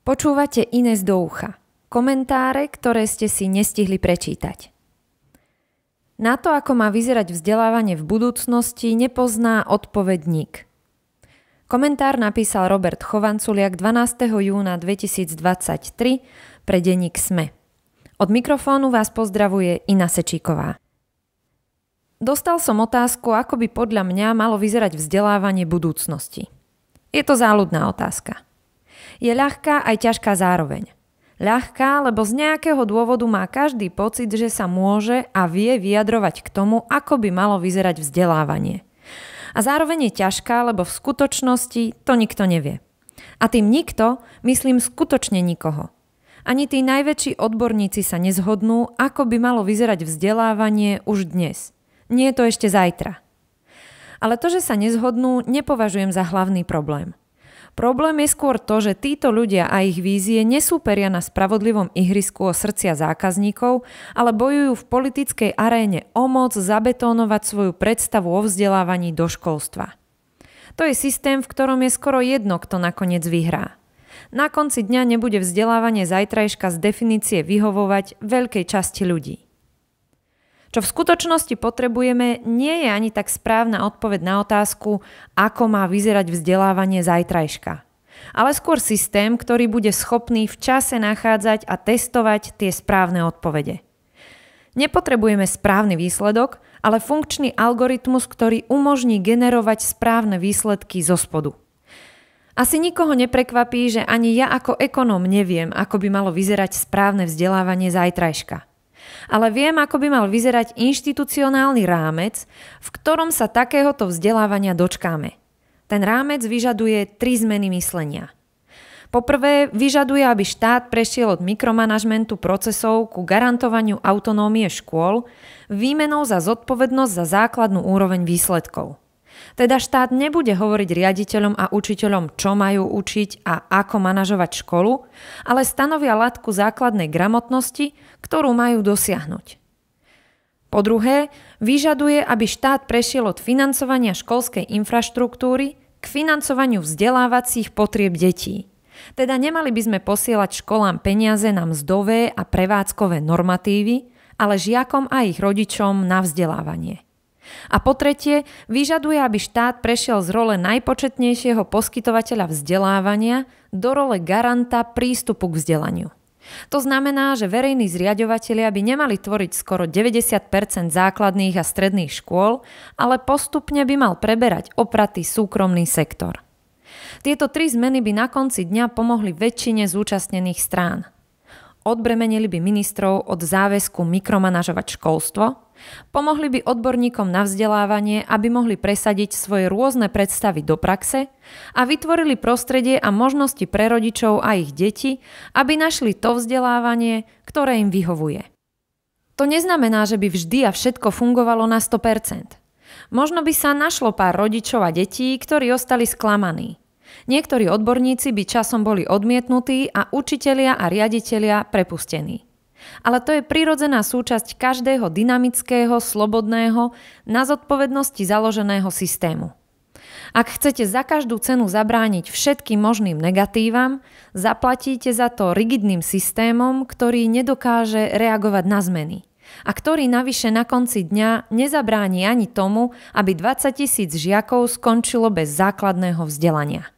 Počúvate Ines do ucha. Komentáre, ktoré ste si nestihli prečítať. Na to, ako má vyzerať vzdelávanie v budúcnosti, nepozná odpovedník. Komentár napísal Robert Chovanculiak 12. júna 2023 pre denník SME. Od mikrofónu vás pozdravuje Ina Sečíková. Dostal som otázku, ako by podľa mňa malo vyzerať vzdelávanie budúcnosti. Je to záľudná otázka – je ľahká aj ťažká zároveň. Ľahká, lebo z nejakého dôvodu má každý pocit, že sa môže a vie vyjadrovať k tomu, ako by malo vyzerať vzdelávanie. A zároveň je ťažká, lebo v skutočnosti to nikto nevie. A tým nikto, myslím skutočne nikoho. Ani tí najväčší odborníci sa nezhodnú, ako by malo vyzerať vzdelávanie už dnes. Nie je to ešte zajtra. Ale to, že sa nezhodnú, nepovažujem za hlavný problém. Problém je skôr to, že títo ľudia a ich vízie nesúperia na spravodlivom ihrisku o srdcia zákazníkov, ale bojujú v politickej aréne o moc zabetónovať svoju predstavu o vzdelávaní do školstva. To je systém, v ktorom je skoro jedno, kto nakoniec vyhrá. Na konci dňa nebude vzdelávanie zajtrajška z definície vyhovovať veľkej časti ľudí. Čo v skutočnosti potrebujeme, nie je ani tak správna odpoveď na otázku, ako má vyzerať vzdelávanie zajtrajška, ale skôr systém, ktorý bude schopný v čase nachádzať a testovať tie správne odpovede. Nepotrebujeme správny výsledok, ale funkčný algoritmus, ktorý umožní generovať správne výsledky zo spodu. Asi nikoho neprekvapí, že ani ja ako ekonóm neviem, ako by malo vyzerať správne vzdelávanie zajtrajška – ale viem, ako by mal vyzerať inštitucionálny rámec, v ktorom sa takéhoto vzdelávania dočkáme. Ten rámec vyžaduje tri zmeny myslenia. Poprvé, vyžaduje, aby štát prešiel od mikromanažmentu procesov ku garantovaniu autonómie škôl výmenou za zodpovednosť za základnú úroveň výsledkov. Teda štát nebude hovoriť riaditeľom a učiteľom, čo majú učiť a ako manažovať školu, ale stanovia latku základnej gramotnosti, ktorú majú dosiahnuť. Po druhé, vyžaduje, aby štát prešiel od financovania školskej infraštruktúry k financovaniu vzdelávacích potrieb detí. Teda nemali by sme posielať školám peniaze na mzdové a prevádzkové normatívy, ale žiakom a ich rodičom na vzdelávanie. A po tretie, vyžaduje, aby štát prešiel z role najpočetnejšieho poskytovateľa vzdelávania do role garanta prístupu k vzdelaniu. To znamená, že verejní zriadovateľia by nemali tvoriť skoro 90 základných a stredných škôl, ale postupne by mal preberať opratý súkromný sektor. Tieto tri zmeny by na konci dňa pomohli väčšine zúčastnených strán. Odbremenili by ministrov od záväzku mikromanažovať školstvo, Pomohli by odborníkom na vzdelávanie, aby mohli presadiť svoje rôzne predstavy do praxe a vytvorili prostredie a možnosti pre rodičov a ich deti, aby našli to vzdelávanie, ktoré im vyhovuje. To neznamená, že by vždy a všetko fungovalo na 100%. Možno by sa našlo pár rodičov a detí, ktorí ostali sklamaní. Niektorí odborníci by časom boli odmietnutí a učitelia a riaditelia prepustení. Ale to je prirodzená súčasť každého dynamického, slobodného, na zodpovednosti založeného systému. Ak chcete za každú cenu zabrániť všetkým možným negatívam, zaplatíte za to rigidným systémom, ktorý nedokáže reagovať na zmeny a ktorý navyše na konci dňa nezabráni ani tomu, aby 20 tisíc žiakov skončilo bez základného vzdelania.